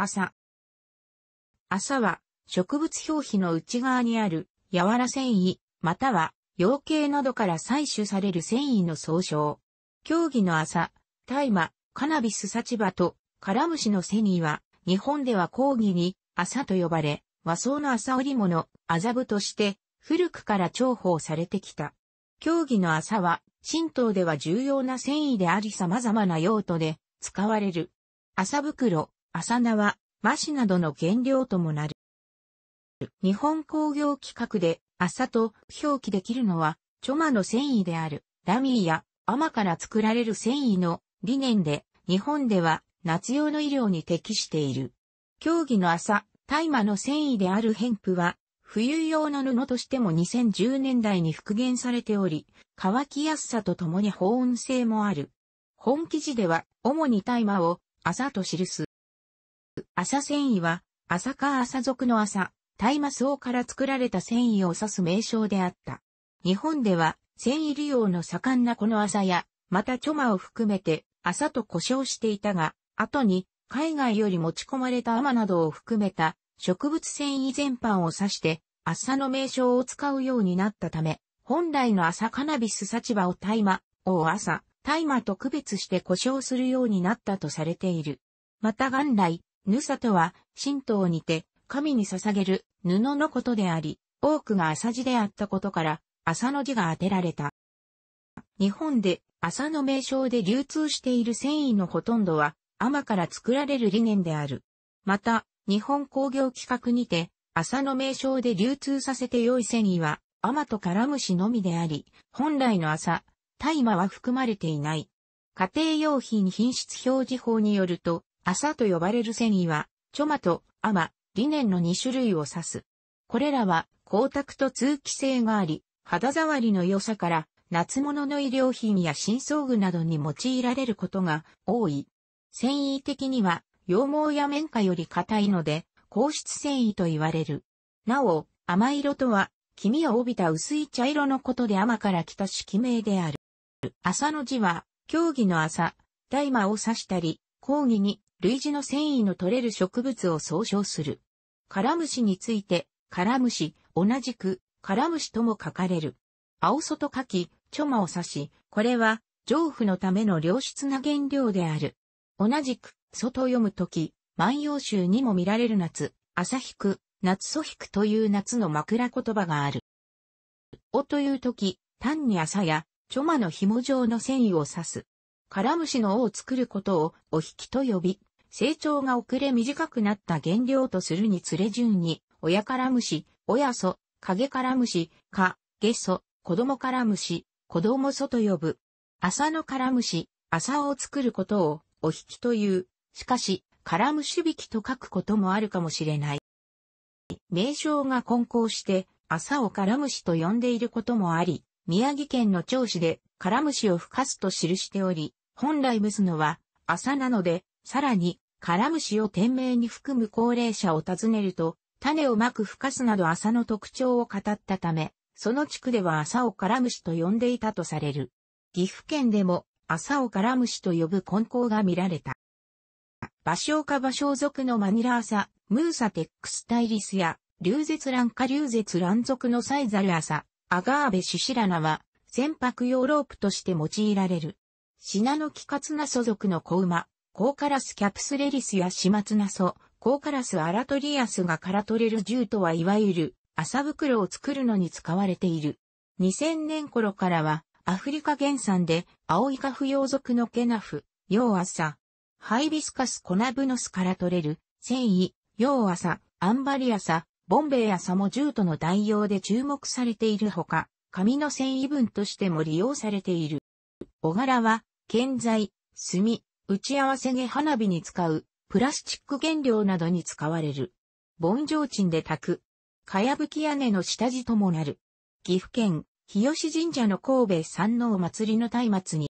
朝。朝は、植物表皮の内側にある、柔ら繊維、または、養鶏などから採取される繊維の総称。競技の朝、大麻、カナビスサバと、カラムシのセニーは、日本では講義に、朝と呼ばれ、和装の朝織物、麻布として、古くから重宝されてきた。競技の朝は、神道では重要な繊維であり様々な用途で、使われる。麻袋、麻は、麻紙などの原料ともなる。日本工業規格で、麻と表記できるのは、チョマの繊維である、ラミーや、甘から作られる繊維の理念で、日本では、夏用の医療に適している。競技の麻、大麻の繊維であるヘンプは、冬用の布としても2010年代に復元されており、乾きやすさとともに保温性もある。本記事では、主に大麻を、麻と記す。朝繊維は、朝か朝族の朝、大麻草から作られた繊維を指す名称であった。日本では、繊維利用の盛んなこの朝や、またチョマを含めて、朝と呼称していたが、後に、海外より持ち込まれた麻などを含めた、植物繊維全般を指して、朝の名称を使うようになったため、本来の朝カナビスサチバを大麻、を朝、大麻と区別して呼称するようになったとされている。また元来、ぬさとは、神道にて、神に捧げる布のことであり、多くが朝字であったことから、朝の字が当てられた。日本で朝の名称で流通している繊維のほとんどは、天から作られる理念である。また、日本工業規格にて、朝の名称で流通させて良い繊維は、天とカ虫のみであり、本来の朝、大麻は含まれていない。家庭用品品質表示法によると、麻と呼ばれる繊維は、チョマとアマ、リネンの2種類を指す。これらは光沢と通気性があり、肌触りの良さから、夏物の衣料品や新装具などに用いられることが多い。繊維的には、羊毛や綿花より硬いので、硬質繊維と言われる。なお、甘色とは、黄みを帯びた薄い茶色のことで甘から来た式名である。朝の字は、競技の朝、大麻を指したり、講義に類似の繊維の取れる植物を総称する。カラムシについて、カラムシ、同じく、カラムシとも書かれる。青外と書き、チョマを指し、これは、上腐のための良質な原料である。同じく、外と読むとき、万葉集にも見られる夏、朝引く、夏祖引くという夏の枕言葉がある。おというとき、単に朝や、チョマの紐状の繊維を指す。カラムシの尾を作ることを、お引きと呼び、成長が遅れ短くなった原料とするにつれ順に、親から虫、親祖、影から虫、か、下祖、子供から虫、子供祖と呼ぶ。朝のから虫、朝を作ることを、お引きという。しかし、から虫引きと書くこともあるかもしれない。名称が混交して、朝をから虫と呼んでいることもあり、宮城県の調子で、から虫を吹かすと記しており、本来蒸すのは、朝なので、さらに、カラムシを店名に含む高齢者を訪ねると、種をまくふかすなど朝の特徴を語ったため、その地区では朝をカラムシと呼んでいたとされる。岐阜県でも朝をカラムシと呼ぶ根校が見られた。芭蕉か芭蕉属のマニラ朝、ムーサテックスタイリスや、流絶乱か流絶乱属のサイザル朝。アガーベシシラナは、船舶用ロープとして用いられる。シナノキカツナ素族の子馬、コーカラスキャプスレリスやシマツナソ、コーカラスアラトリアスがから取れる銃とはいわゆる麻袋を作るのに使われている。2000年頃からはアフリカ原産で青イカフ洋族のケナフ、ヨウアサ、ハイビスカスコナブノスから取れる繊維、ヨウアサ、アンバリアサ、ボンベイアサも銃との代用で注目されているほか、紙の繊維分としても利用されている。小柄は、建材、炭、打ち合わせ毛花火に使う、プラスチック原料などに使われる。盆上鎮で炊く。かやぶき屋根の下地ともなる。岐阜県、日吉神社の神戸三王祭りの松明に。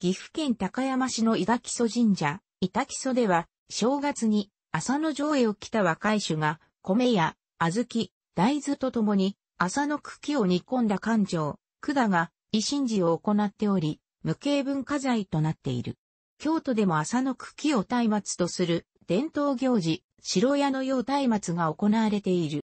岐阜県高山市の伊田木曽神社、伊田木曽では、正月に朝の上へ起きた若い種が、米や小豆、大豆と共に、朝の茎を煮込んだ勘定、管が、維新寺を行っており、無形文化財となっている。京都でも朝の茎を松明とする伝統行事、白屋の用松明が行われている。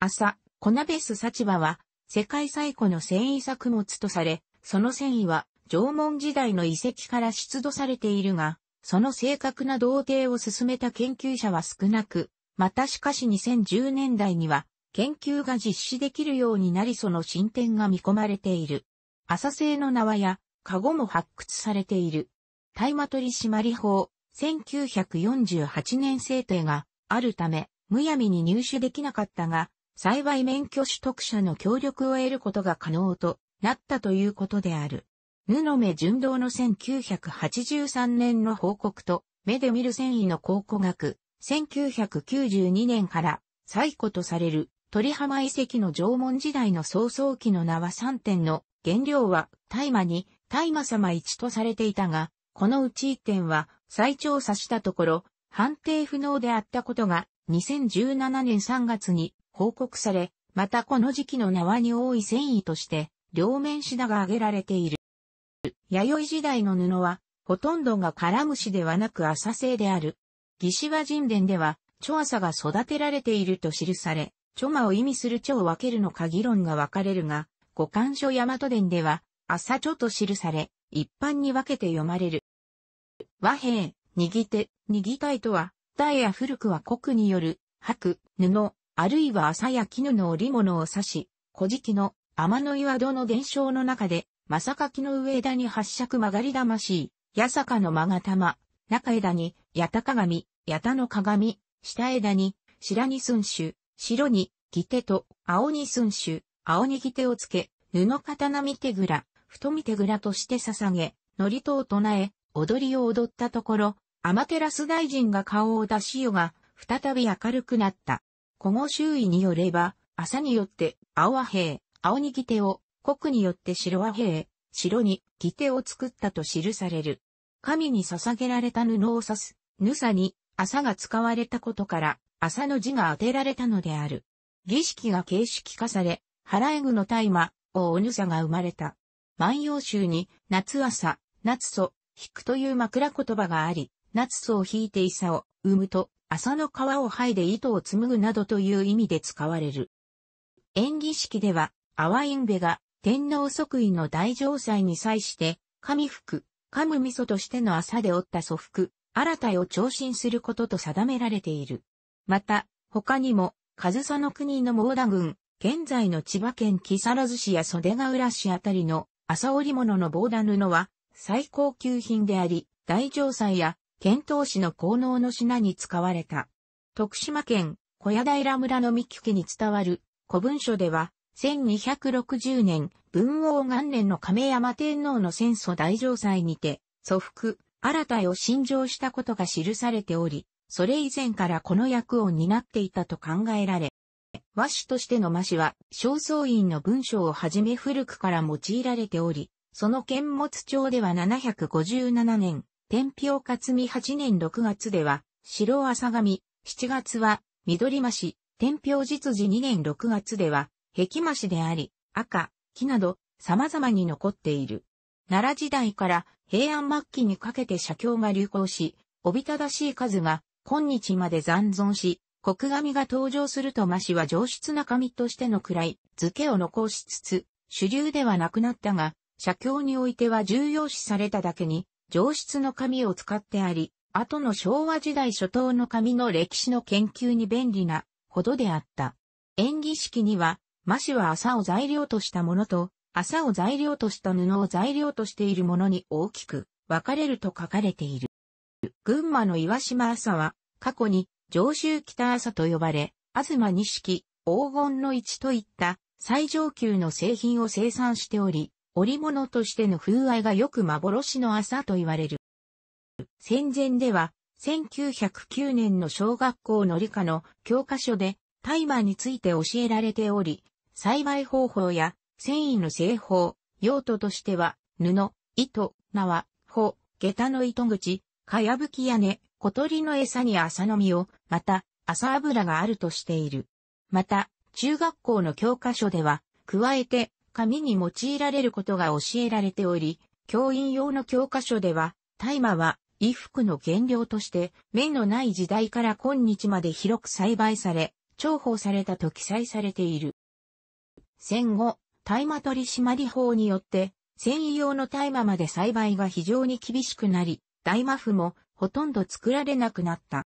朝、コナベスサチバは、世界最古の繊維作物とされ、その繊維は縄文時代の遺跡から出土されているが、その正確な道程を進めた研究者は少なく、またしかし2010年代には、研究が実施できるようになりその進展が見込まれている。朝製の縄や、カゴも発掘されている。大麻取締法、1948年制定があるため、むやみに入手できなかったが、幸い免許取得者の協力を得ることが可能となったということである。布目純道の1983年の報告と、目で見る繊維の考古学、1992年から最古とされる鳥浜遺跡の縄文時代の早創期の名は3点の原料は大麻に大麻様1とされていたが、このうち1点は再調査したところ、判定不能であったことが2017年3月に報告され、またこの時期の縄に多い繊維として、両面品が挙げられている。弥生時代の布は、ほとんどがカラムシではなく朝製である。義士和神殿では、蝶朝が育てられていると記され、蝶ョを意味する蝶を分けるのか議論が分かれるが、五感書大和伝では、朝蝶と記され、一般に分けて読まれる。和平、握手、握体とは、台や古くは国による、白、布、あるいは麻や絹の織物を指し、古事記の天の岩戸の伝承の中で、正垣の上枝に八尺曲がり魂、八坂の曲が玉、中枝に、八田鏡、八田の鏡、下枝に、白に寸手、白に、ギ手と、青に寸手、青にギ手をつけ、布刀見手蔵、太て手蔵として捧げ、祝詞を唱え、踊りを踊ったところ、天照大臣が顔を出し夜が、再び明るくなった。古語周囲によれば、朝によって、青和平、青に着手を、国によって白和平、白に着手を作ったと記される。神に捧げられた布を指す、ぬさに、朝が使われたことから、朝の字が当てられたのである。儀式が形式化され、払え具の大麻、をおぬさが生まれた。万葉集に、夏朝、夏祖、引くという枕言葉があり、夏祖を引いて餌を産むと、朝の皮を剥いで糸を紡ぐなどという意味で使われる。演技式では、阿波ンベが天皇即位の大城祭に際して、神服、神味噌としての朝で折った祖服、新たを長身することと定められている。また、他にも、上総の国の毛田郡、現在の千葉県木更津市や袖ヶ浦市あたりの麻織物の防弾布は最高級品であり、大城祭や遣唐使の効能の品に使われた。徳島県小屋平村の三木家に伝わる古文書では、1260年、文王元年の亀山天皇の戦争大城祭にて、祖父、新たを信条したことが記されており、それ以前からこの役を担っていたと考えられ、和紙としての和紙は、正倉院の文章をはじめ古くから用いられており、その剣物帳では757年、天平勝見8年6月では、白朝神、7月は、緑増し、天平実時2年6月では、壁増しであり、赤、木など、様々に残っている。奈良時代から平安末期にかけて写経が流行し、おびただしい数が今日まで残存し、国神が登場するとマシは上質な神としての位、付けを残しつつ、主流ではなくなったが、写経においては重要視されただけに、上質の紙を使ってあり、後の昭和時代初頭の紙の歴史の研究に便利なほどであった。演技式には、マシは麻を材料としたものと、麻を材料とした布を材料としているものに大きく分かれると書かれている。群馬の岩島朝は、過去に上州北朝と呼ばれ、東錦、黄金の市といった最上級の製品を生産しており、織物としての風合いがよく幻の朝と言われる。戦前では、1909年の小学校の理科の教科書で大麻について教えられており、栽培方法や繊維の製法、用途としては、布、糸、縄、穂、下駄の糸口、かやぶき屋根、小鳥の餌に朝飲みを、また、朝油があるとしている。また、中学校の教科書では、加えて、紙に用いられることが教えられており、教員用の教科書では、大麻は衣服の原料として、面のない時代から今日まで広く栽培され、重宝されたと記載されている。戦後、大麻取締法によって、繊維用の大麻まで栽培が非常に厳しくなり、大麻布もほとんど作られなくなった。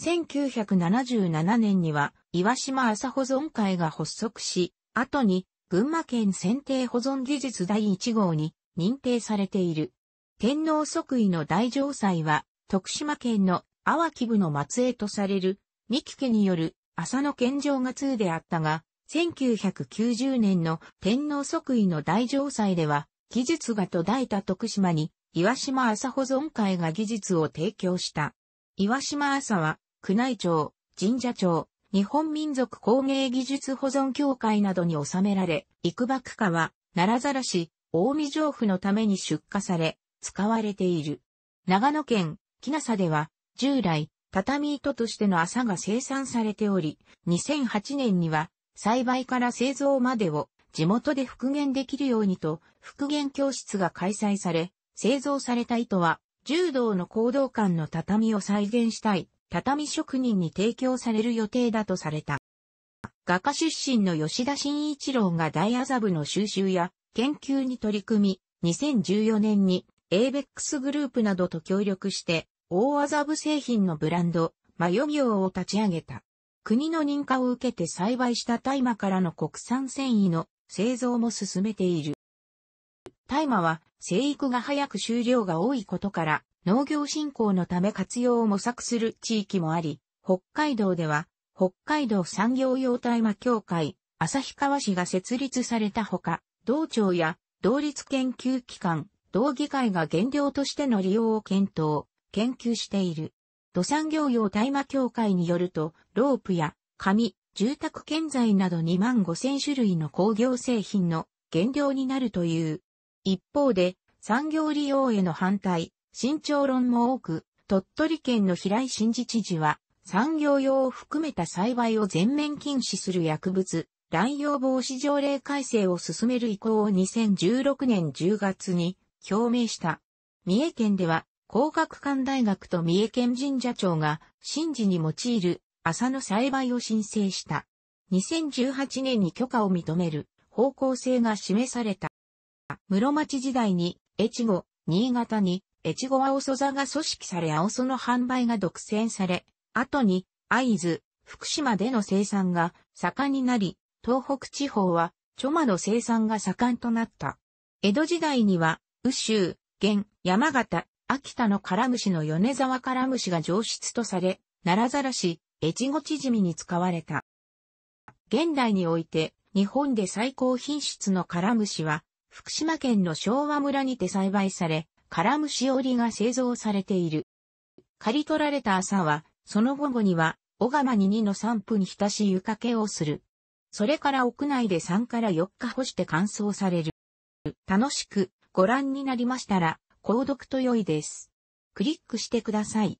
1977年には、岩島朝保存会が発足し、後に、群馬県選定保存技術第1号に認定されている。天皇即位の大城祭は、徳島県の淡木部の末裔とされる、三木家による朝野献上が2であったが、1990年の天皇即位の大城祭では、技術が途絶えた徳島に岩島朝保存会が技術を提供した。岩島朝は、宮内庁、神社庁、日本民族工芸技術保存協会などに収められ、幾幕家は、奈良皿市、大見城府のために出荷され、使われている。長野県、木佐では、従来、畳糸としての麻が生産されており、2008年には、栽培から製造までを地元で復元できるようにと、復元教室が開催され、製造された糸は、柔道の行動間の畳を再現したい、畳職人に提供される予定だとされた。画家出身の吉田慎一郎が大麻布の収集や研究に取り組み、2014年に ABEX グループなどと協力して、大麻布製品のブランド、マヨ業オを立ち上げた。国の認可を受けて栽培した大麻からの国産繊維の製造も進めている。大麻は生育が早く終了が多いことから、農業振興のため活用を模索する地域もあり、北海道では、北海道産業用大麻協会、旭川市が設立されたほか、道庁や同立研究機関、同議会が原料としての利用を検討、研究している。土産業用大麻協会によると、ロープや紙、住宅建材など2万5千種類の工業製品の原料になるという。一方で、産業利用への反対、慎重論も多く、鳥取県の平井真治知事は、産業用を含めた栽培を全面禁止する薬物、乱用防止条例改正を進める意向を2016年10月に表明した。三重県では、工学館大学と三重県神社庁が、神治に用いる朝の栽培を申請した。2018年に許可を認める方向性が示された。室町時代に、越後、新潟に、越後青蘇座が組織され青蘇の販売が独占され、後に、会津、福島での生産が盛んになり、東北地方は、チョマの生産が盛んとなった。江戸時代には、宇州、現、山形、秋田の唐虫の米沢唐虫が上質とされ、奈良ざらし、越後縮みに使われた。現代において、日本で最高品質の唐虫は、福島県の昭和村にて栽培され、カラムシ織りが製造されている。刈り取られた朝は、その午後には、小釜に2の3分に浸し湯かけをする。それから屋内で3から4日干して乾燥される。楽しくご覧になりましたら、購読と良いです。クリックしてください。